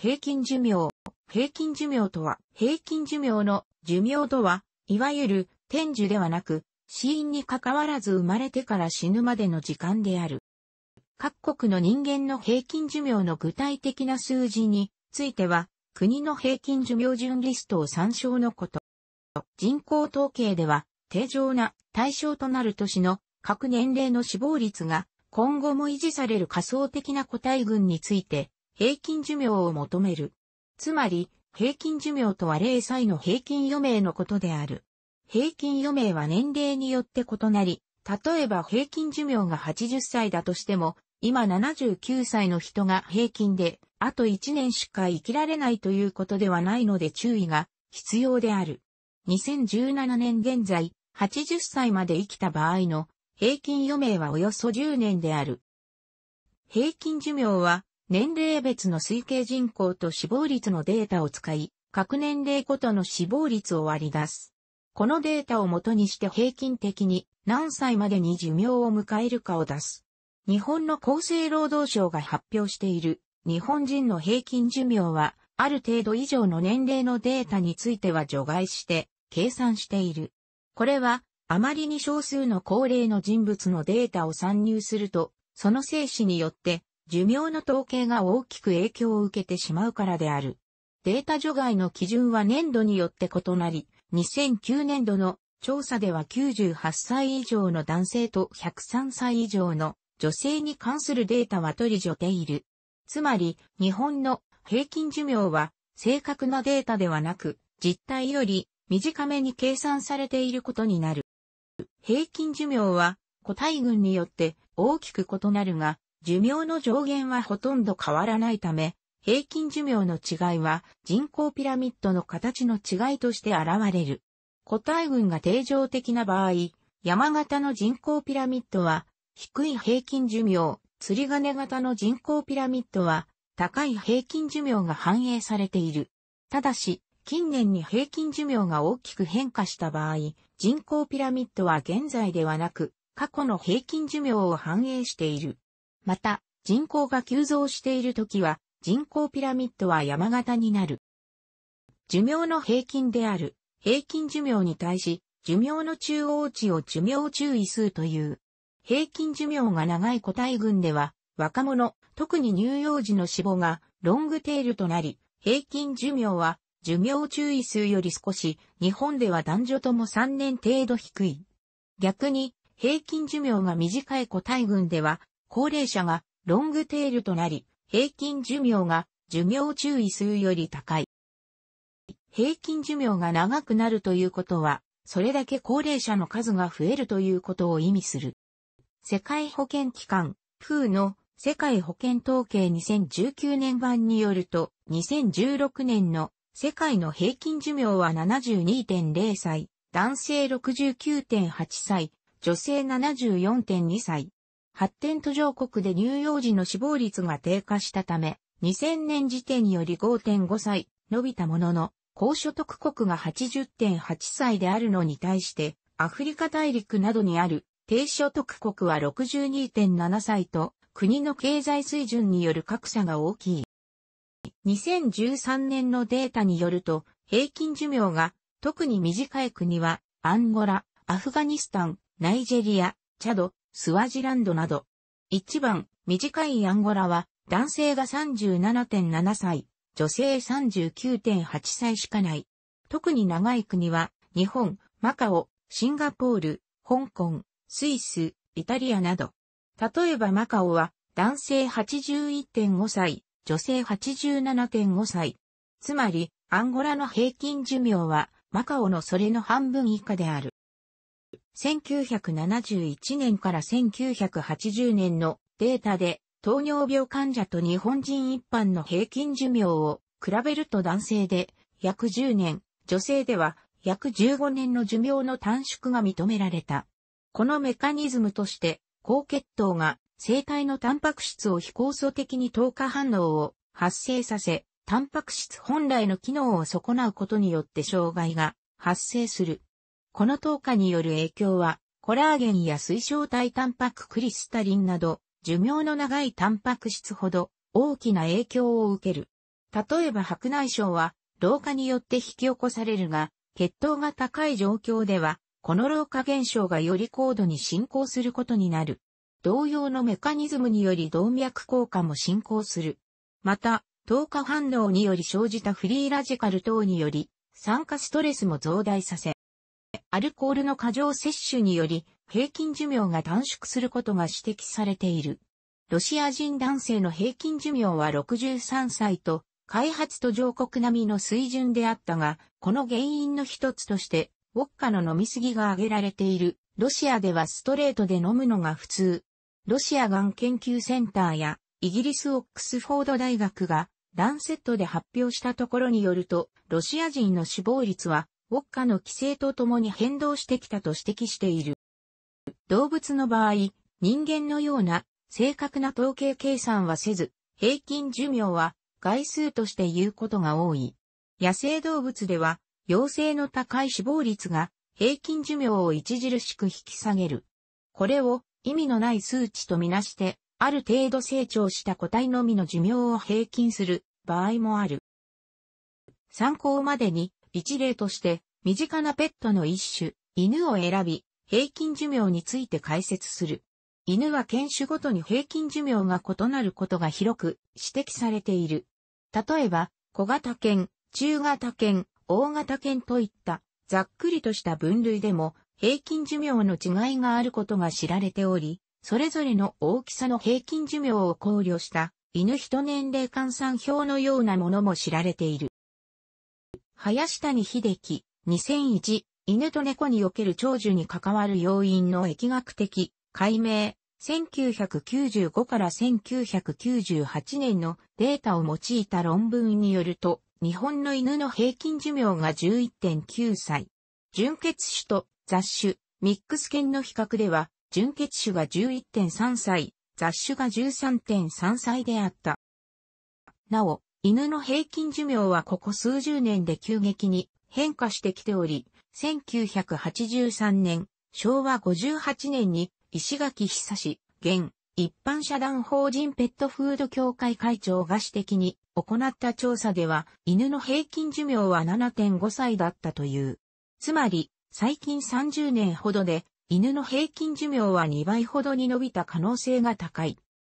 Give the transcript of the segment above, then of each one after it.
平均寿命。平均寿命とは、平均寿命の寿命とは、いわゆる天寿ではなく、死因に関わらず生まれてから死ぬまでの時間である。各国の人間の平均寿命の具体的な数字については、国の平均寿命順リストを参照のこと。人口統計では、定常な対象となる年の各年齢の死亡率が今後も維持される仮想的な個体群について平均寿命を求める。つまり、平均寿命とは0歳の平均余命のことである。平均余命は年齢によって異なり、例えば平均寿命が80歳だとしても、今79歳の人が平均で、あと1年しか生きられないということではないので注意が必要である。2017年現在、80歳まで生きた場合の平均余命はおよそ10年である。平均寿命は年齢別の推計人口と死亡率のデータを使い、各年齢ごとの死亡率を割り出す。このデータをもとにして平均的に何歳までに寿命を迎えるかを出す。日本の厚生労働省が発表している日本人の平均寿命はある程度以上の年齢のデータについては除外して計算している。これはあまりに少数の高齢の人物のデータを参入すると、その生死によって寿命の統計が大きく影響を受けてしまうからである。データ除外の基準は年度によって異なり、2009年度の調査では98歳以上の男性と103歳以上の女性に関するデータは取り除ている。つまり、日本の平均寿命は正確なデータではなく、実態より短めに計算されていることになる。平均寿命は個体群によって大きく異なるが、寿命の上限はほとんど変わらないため、平均寿命の違いは人口ピラミッドの形の違いとして現れる。個体群が定常的な場合、山形の人口ピラミッドは低い平均寿命、釣り金型の人口ピラミッドは高い平均寿命が反映されている。ただし、近年に平均寿命が大きく変化した場合、人口ピラミッドは現在ではなく、過去の平均寿命を反映している。また、人口が急増しているときは、人口ピラミッドは山形になる。寿命の平均である、平均寿命に対し、寿命の中央値を寿命注意数という。平均寿命が長い個体群では、若者、特に乳幼児の死亡がロングテールとなり、平均寿命は寿命注意数より少し、日本では男女とも3年程度低い。逆に、平均寿命が短い個体群では、高齢者がロングテールとなり、平均寿命が寿命注意数より高い。平均寿命が長くなるということは、それだけ高齢者の数が増えるということを意味する。世界保健機関、プーの世界保健統計2019年版によると、2016年の世界の平均寿命は72.0歳、男性69.8歳、女性74.2歳。発展途上国で乳幼児の死亡率が低下したため、2000年時点により5.5歳伸びたものの、高所得国が80.8歳であるのに対して、アフリカ大陸などにある低所得国は62.7歳と、国の経済水準による格差が大きい。2013年のデータによると、平均寿命が特に短い国は、アンゴラ、アフガニスタン、ナイジェリア、チャド、スワジランドなど。1番、短いアンゴラは、男性が37.7歳、女性39.8歳しかない。特に長い国は、日本、マカオ、シンガポール、香港、スイス、イタリアなど。例えばマカオは、男性81.5歳、女性87.5歳。つまり、アンゴラの平均寿命は、マカオのそれの半分以下である。1971年から1980年のデータで糖尿病患者と日本人一般の平均寿命を比べると男性で約10年、女性では約15年の寿命の短縮が認められた。このメカニズムとして高血糖が生体のタンパク質を非酵素的に糖化反応を発生させ、タンパク質本来の機能を損なうことによって障害が発生する。この糖化による影響は、コラーゲンや水晶体タンパククリスタリンなど、寿命の長いタンパク質ほど大きな影響を受ける。例えば白内障は、老化によって引き起こされるが、血糖が高い状況では、この老化現象がより高度に進行することになる。同様のメカニズムにより動脈硬化も進行する。また、糖化反応により生じたフリーラジカル等により、酸化ストレスも増大させ、アルコールの過剰摂取により、平均寿命が短縮することが指摘されている。ロシア人男性の平均寿命は63歳と、開発途上国並みの水準であったが、この原因の一つとして、ウォッカの飲みすぎが挙げられている。ロシアではストレートで飲むのが普通。ロシアがん研究センターや、イギリスオックスフォード大学が、ランセットで発表したところによると、ロシア人の死亡率はウォッカの規制とともに変動してきたと指摘している。動物の場合、人間のような正確な統計計算はせず、平均寿命は概数として言うことが多い。野生動物では、陽性の高い死亡率が平均寿命を著しく引き下げる。これを意味のない数値とみなして、ある程度成長した個体のみの寿命を平均する場合もある。参考までに一例として、身近なペットの一種、犬を選び、平均寿命について解説する。犬は犬種ごとに平均寿命が異なることが広く指摘されている。例えば、小型犬、中型犬、大型犬といったざっくりとした分類でも平均寿命の違いがあることが知られており、それぞれの大きさの平均寿命を考慮した犬人年齢換算表のようなものも知られている。林谷秀樹、2001、犬と猫における長寿に関わる要因の疫学的、解明、1995から1998年のデータを用いた論文によると、日本の犬の平均寿命が11.9歳。純血種と雑種、ミックス犬の比較では、純血種が11.3歳、雑種が13.3歳であった。なお、犬の平均寿命はここ数十年で急激に変化してきており、1983年、昭和58年に石垣久氏、現、一般社団法人ペットフード協会会長が指摘に行った調査では、犬の平均寿命は7.5歳だったという。つまり、最近30年ほどで、犬の平均寿命は2倍ほどに伸びた可能性が高い。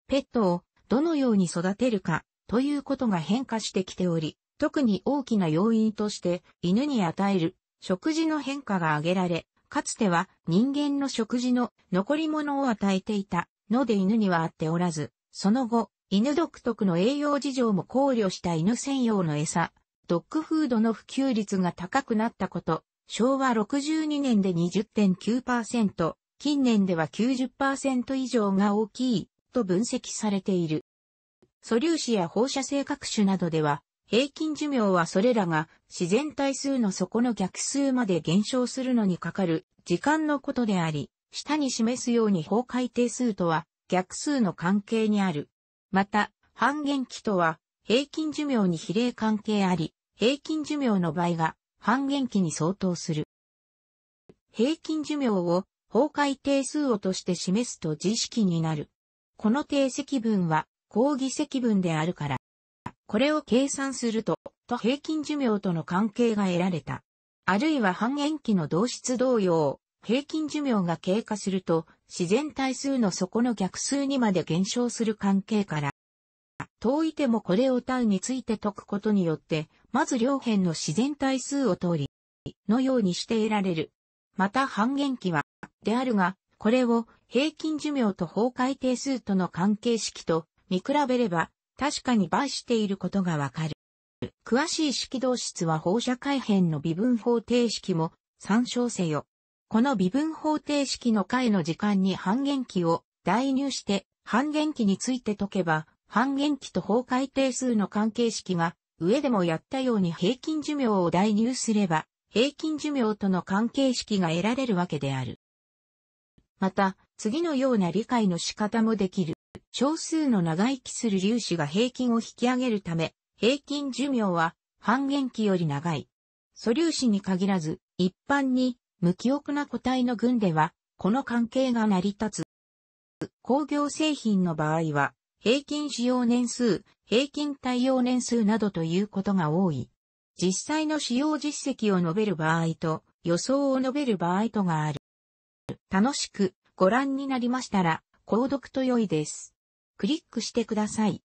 ペットをどのように育てるか、ということが変化してきており、特に大きな要因として犬に与える食事の変化が挙げられ、かつては人間の食事の残り物を与えていたので犬には合っておらず、その後、犬独特の栄養事情も考慮した犬専用の餌、ドッグフードの普及率が高くなったこと、昭和62年で20.9%、近年では90%以上が大きいと分析されている。素粒子や放射性各種などでは、平均寿命はそれらが自然対数の底の逆数まで減少するのにかかる時間のことであり、下に示すように崩壊定数とは逆数の関係にある。また、半減期とは平均寿命に比例関係あり、平均寿命の倍が半減期に相当する。平均寿命を崩壊定数をとして示すと自識になる。この定積分は抗議積分であるから。これを計算すると、と平均寿命との関係が得られた。あるいは半減期の同質同様、平均寿命が経過すると、自然対数の底の逆数にまで減少する関係から、遠いてもこれを単について解くことによって、まず両辺の自然対数を通り、のようにして得られる。また半減期は、であるが、これを平均寿命と崩壊定数との関係式と見比べれば、確かに倍していることがわかる。詳しい式動質は放射改変の微分方程式も参照せよ。この微分方程式の解の時間に半減期を代入して半減期について解けば半減期と崩壊定数の関係式が上でもやったように平均寿命を代入すれば平均寿命との関係式が得られるわけである。また次のような理解の仕方もできる。少数の長生きする粒子が平均を引き上げるため、平均寿命は半減期より長い。素粒子に限らず、一般に無記憶な個体の群では、この関係が成り立つ。工業製品の場合は、平均使用年数、平均耐用年数などということが多い。実際の使用実績を述べる場合と、予想を述べる場合とがある。楽しくご覧になりましたら、購読と良いです。クリックしてください。